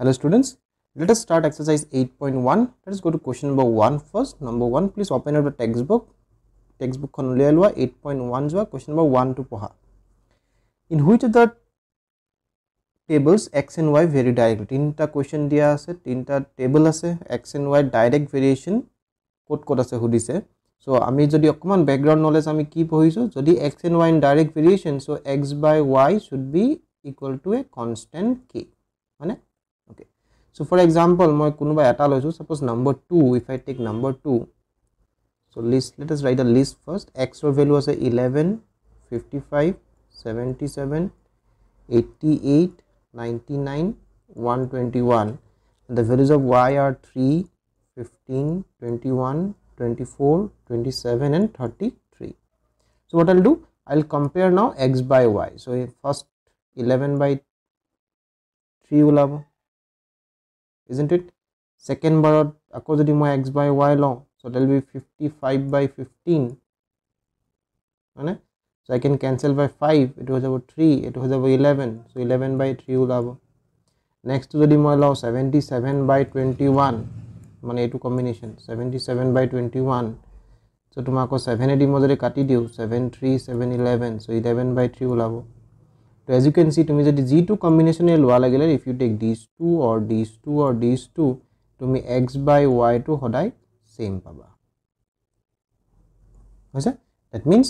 hello students let us start exercise 8.1 let us go to question number 1 first number 1 please open up the textbook textbook khon lelwa 8.1 jwa question number 1 to poha in which of the tables x and y vary directly tinta question dia ase tinta table ase x and y direct variation kot kot ase hudise so ami jodi okoman background knowledge ami ki pohisu jodi x and y in direct variation so x by y should be equal to a constant k mane right? so for example my কোনোবা এটা লৈছোঁ suppose number 2 if i take number 2 so list let us write a list first x ৰ value was 11 55 77 88 99 121 and the values of y are 3 15 21 24 27 and 33 so what i'll do i'll compare now x by y so first 11 by 3 will have isn't it? Second bar of akosity my x by y long, so that will be 55 by 15. So I can cancel by 5, it was about 3, it was about 11, so 11 by 3 will have. Next to the demo law 77 by 21, One a two combination 77 by 21. So to mark 7 a demo the cut 7 3 7 11, so 11 by 3 will have. So as তো as you can see তুমি যদি যিটো কম্বিনেশ্যনে লোৱা লাগিলে if you take these two or these two or these two তুমি x by ৱাইটো সদায় ছেইম পাবা হৈছে That means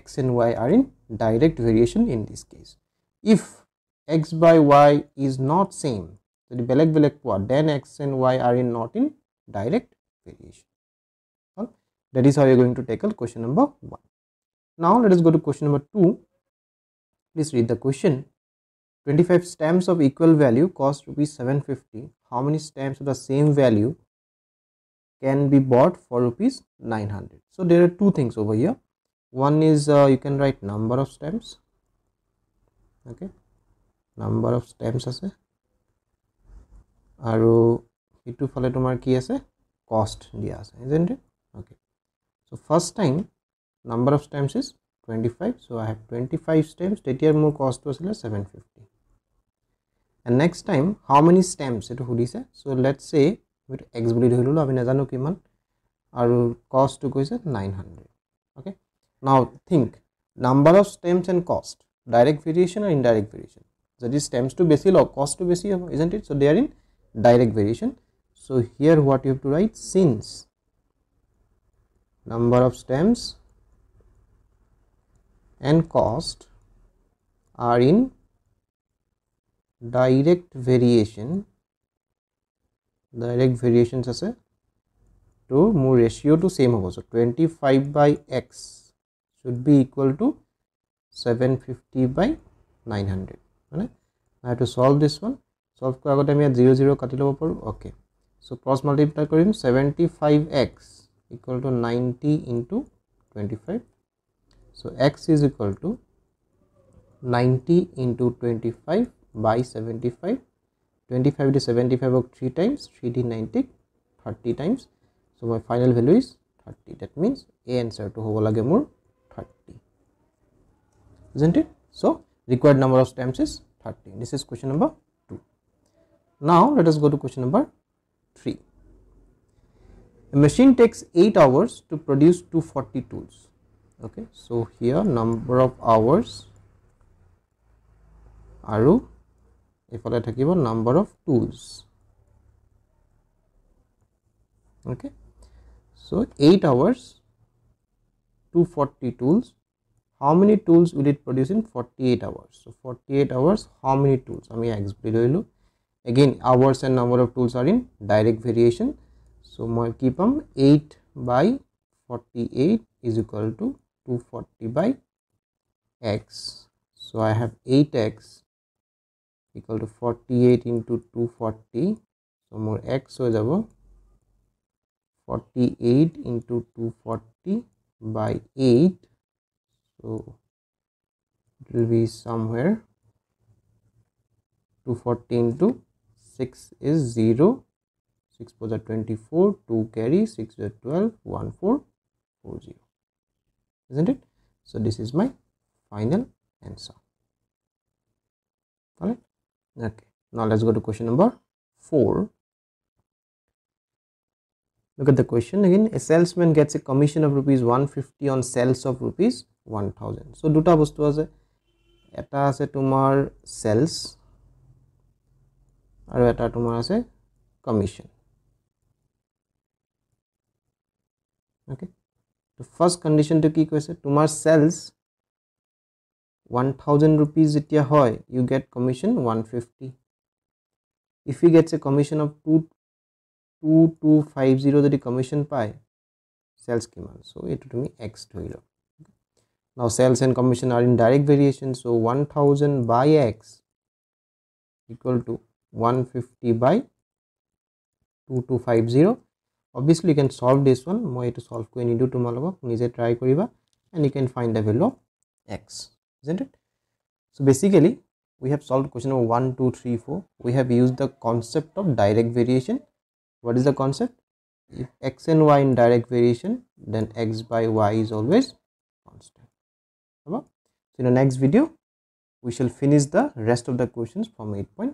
x and y are in direct variation in this case. If x by y is not same, so the belag belag quad, then x and y are in not in direct variation. Well, that is how you are going to tackle question number 1. Now, let us go to question number 2. Please read the question. 25 stamps of equal value cost rupees 750. How many stamps of the same value can be bought for rupees 900? So there are two things over here. One is uh, you can write number of stamps. Okay, number of stamps আছে আৰু ইটো ফালে তোমাৰ কি cost কষ্ট দিয়া isn't it Okay. So first time number of stamps is. 25 so I have 25 stems more cost was less 750 and next time how many stems would সুধিছে so let's say with x বুলি ধৰি ল'লোঁ আমি our cost to go is 900 okay now think number of stems and cost direct variation or indirect variation যদি stems to বেছি or cost to বেছি isn't it so they are in direct variation so here what you have to write since number of stems and cost are in direct variation direct variations a to more ratio to same over so 25 by x should be equal to 750 by 900 I have to solve this one solve কৰাৰ 0 0 কাটি ল'ব okay so cross multiply Karim 75x equal to 90 into 25 so x is equal to 90 into 25 by 75 25 to 75 of 3 times 3d 90 30 times so my final value is 30 that means a answer to hobo lage 30 isn't it so required number of stamps is 30 this is question number 2 now let us go to question number 3 a machine takes 8 hours to produce 240 tools okay so here number of hours If I ifale thakibo number of tools okay so 8 hours 240 tools how many tools will it produce in 48 hours so 48 hours how many tools I explain hoilu again hours and number of tools are in direct variation so my keep 8 by 48 is equal to 240 by x so I have 8x equal to 48 into 240 so more x so যাব 48 into 240 by 8 so it will be somewhere 240 into 6 is 0 6 was 24 2 carry 6 is 12 0 isn't it so this is my final answer all right okay now let's go to question number four look at the question again a salesman gets a commission of rupees 150 on sales of rupees 1000 so দুটা was a এটা আছে tumar sales আৰু এটা তোমাৰ আছে commission okay তো first কণ্ডিশ্যনটো কি কৈছে তোমাৰ চেলছ ওৱান থাউজেণ্ড ৰুপিজ যেতিয়া হয় you get commission one fifty if you gets a commission of two two two five zero' যদি কমিশ্যন পায় চেলছ কিমান চ' এইটো তুমি এক্স ধৰি লওক Now sales and commission are in direct variation. So 1000 by x equal to 150 by 2250 obviously you can solve this one মই to solve কৰি নিদিওঁ তোমালোকক নিজে try কৰিবা and you can find the value of x isn't it so basically we have solved question number 1 2 3 4 we have used the concept of direct variation what is the concept if x and y in direct variation then x by y is always constant so in the next video we shall finish the rest of the questions from 8.1